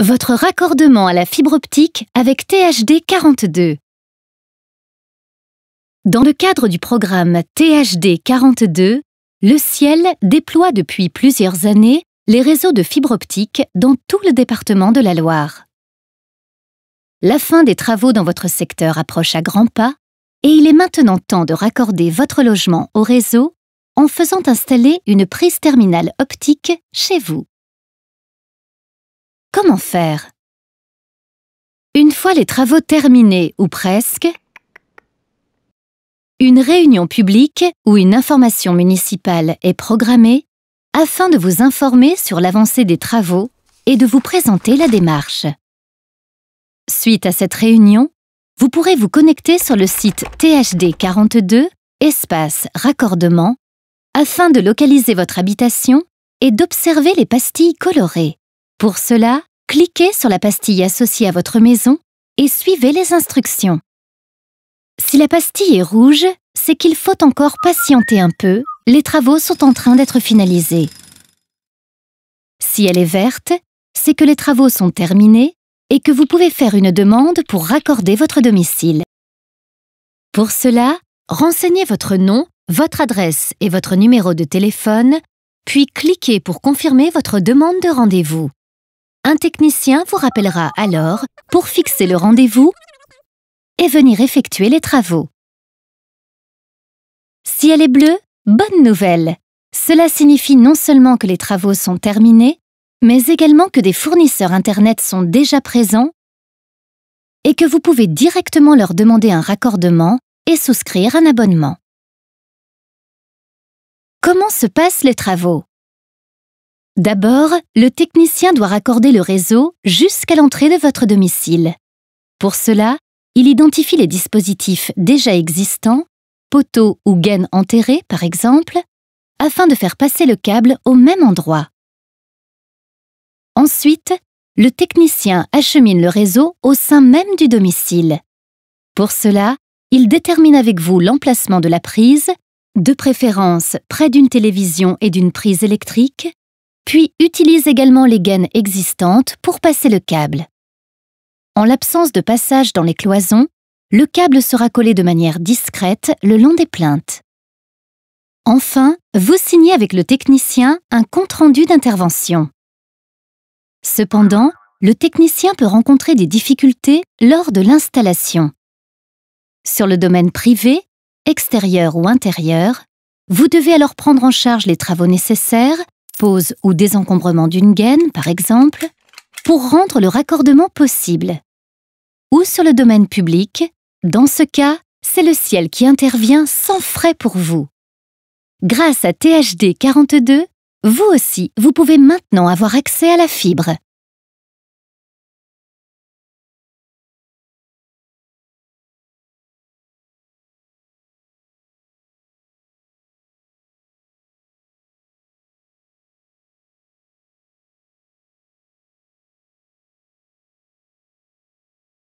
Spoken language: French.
Votre raccordement à la fibre optique avec THD 42. Dans le cadre du programme THD 42, le ciel déploie depuis plusieurs années les réseaux de fibre optique dans tout le département de la Loire. La fin des travaux dans votre secteur approche à grands pas et il est maintenant temps de raccorder votre logement au réseau en faisant installer une prise terminale optique chez vous. Comment faire Une fois les travaux terminés ou presque, une réunion publique ou une information municipale est programmée afin de vous informer sur l'avancée des travaux et de vous présenter la démarche. Suite à cette réunion, vous pourrez vous connecter sur le site THD 42 espace raccordement afin de localiser votre habitation et d'observer les pastilles colorées. Pour cela, cliquez sur la pastille associée à votre maison et suivez les instructions. Si la pastille est rouge, c'est qu'il faut encore patienter un peu, les travaux sont en train d'être finalisés. Si elle est verte, c'est que les travaux sont terminés et que vous pouvez faire une demande pour raccorder votre domicile. Pour cela, renseignez votre nom, votre adresse et votre numéro de téléphone, puis cliquez pour confirmer votre demande de rendez-vous. Un technicien vous rappellera alors pour fixer le rendez-vous et venir effectuer les travaux. Si elle est bleue, bonne nouvelle Cela signifie non seulement que les travaux sont terminés, mais également que des fournisseurs Internet sont déjà présents et que vous pouvez directement leur demander un raccordement et souscrire un abonnement. Comment se passent les travaux D'abord, le technicien doit raccorder le réseau jusqu'à l'entrée de votre domicile. Pour cela, il identifie les dispositifs déjà existants, poteaux ou gaines enterrées par exemple, afin de faire passer le câble au même endroit. Ensuite, le technicien achemine le réseau au sein même du domicile. Pour cela, il détermine avec vous l'emplacement de la prise, de préférence près d'une télévision et d'une prise électrique, puis utilise également les gaines existantes pour passer le câble. En l'absence de passage dans les cloisons, le câble sera collé de manière discrète le long des plaintes. Enfin, vous signez avec le technicien un compte-rendu d'intervention. Cependant, le technicien peut rencontrer des difficultés lors de l'installation. Sur le domaine privé, extérieur ou intérieur, vous devez alors prendre en charge les travaux nécessaires Pause ou désencombrement d'une gaine, par exemple, pour rendre le raccordement possible. Ou sur le domaine public, dans ce cas, c'est le ciel qui intervient sans frais pour vous. Grâce à THD 42, vous aussi, vous pouvez maintenant avoir accès à la fibre.